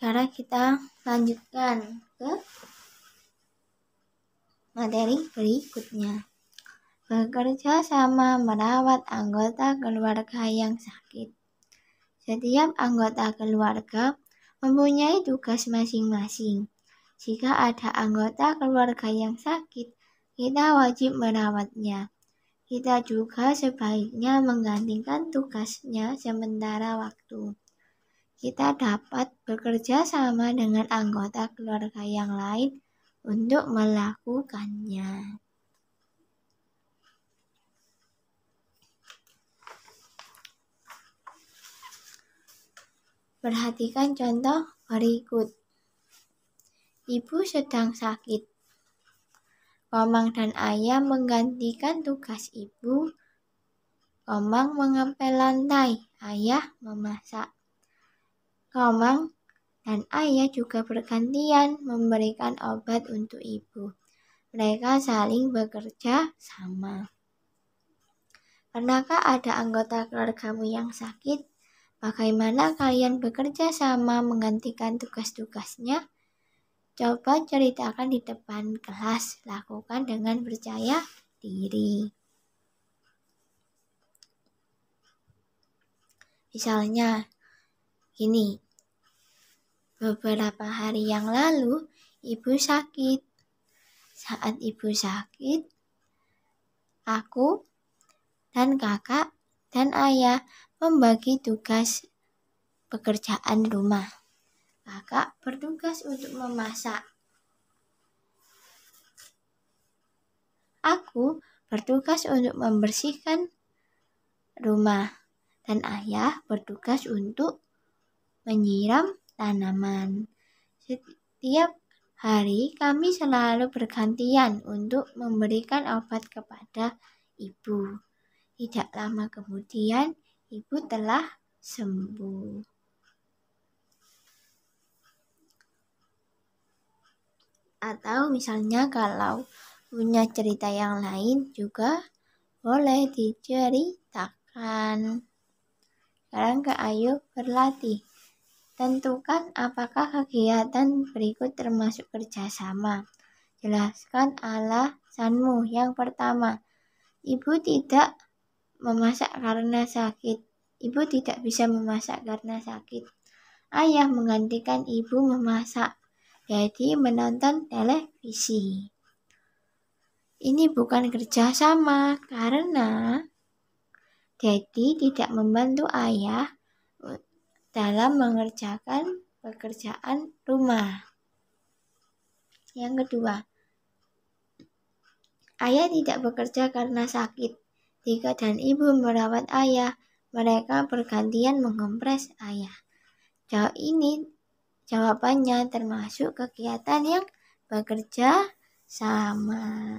Sekarang kita lanjutkan ke materi berikutnya. Bekerja sama merawat anggota keluarga yang sakit. Setiap anggota keluarga mempunyai tugas masing-masing. Jika ada anggota keluarga yang sakit, kita wajib merawatnya. Kita juga sebaiknya menggantikan tugasnya sementara waktu kita dapat bekerja sama dengan anggota keluarga yang lain untuk melakukannya. Perhatikan contoh berikut. Ibu sedang sakit. Komang dan ayah menggantikan tugas ibu. Komang mengempel lantai, ayah memasak. Komang dan ayah juga bergantian memberikan obat untuk ibu. Mereka saling bekerja sama. Pernahkah ada anggota keluargamu yang sakit? Bagaimana kalian bekerja sama menggantikan tugas-tugasnya? Coba ceritakan di depan kelas, lakukan dengan percaya diri. Misalnya, ini. Beberapa hari yang lalu, ibu sakit. Saat ibu sakit, aku dan kakak dan ayah membagi tugas pekerjaan rumah. Kakak bertugas untuk memasak. Aku bertugas untuk membersihkan rumah dan ayah bertugas untuk menyiram tanaman. Setiap hari kami selalu bergantian untuk memberikan obat kepada ibu. Tidak lama kemudian, ibu telah sembuh. Atau misalnya kalau punya cerita yang lain juga boleh diceritakan. Sekarang ke Ayu berlatih. Tentukan apakah kegiatan berikut termasuk kerjasama. Jelaskan alasanmu. Yang pertama, ibu tidak memasak karena sakit. Ibu tidak bisa memasak karena sakit. Ayah menggantikan ibu memasak, jadi menonton televisi. Ini bukan kerjasama karena jadi tidak membantu ayah dalam mengerjakan pekerjaan rumah. Yang kedua, ayah tidak bekerja karena sakit. Tiga dan ibu merawat ayah, mereka bergantian mengompres ayah. Jawab ini jawabannya termasuk kegiatan yang bekerja sama.